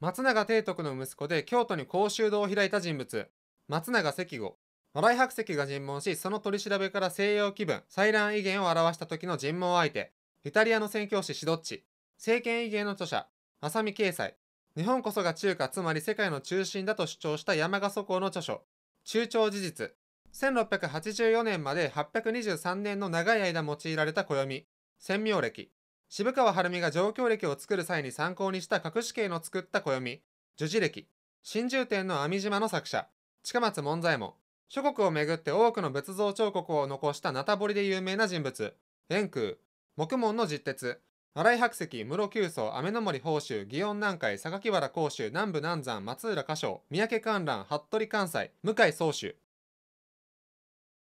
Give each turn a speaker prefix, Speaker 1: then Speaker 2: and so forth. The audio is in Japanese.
Speaker 1: 松永帝徳の息子で京都に公衆堂を開いた人物、松永関吾。笑い白石が尋問し、その取り調べから西洋気分、採卵威厳を表した時の尋問相手、イタリアの宣教師シドッチ、政権威厳の著者、浅見慶斎、日本こそが中華、つまり世界の中心だと主張した山賀祖公の著書、中朝事実、1684年まで823年の長い間用いられた暦、鮮明暦、渋川晴美が上京歴を作る際に参考にした隠し系の作った暦、樹字歴、真珠天の網島の作者、近松門左衛門、諸国をめぐって多くの仏像彫刻を残したナタボリで有名な人物、円空、木門の実鉄、新井白石、室九層、雨の森宝州、祇園南海、榊原甲州、南部南山、松浦歌唱、三宅観覧、服部関西、向井宗州。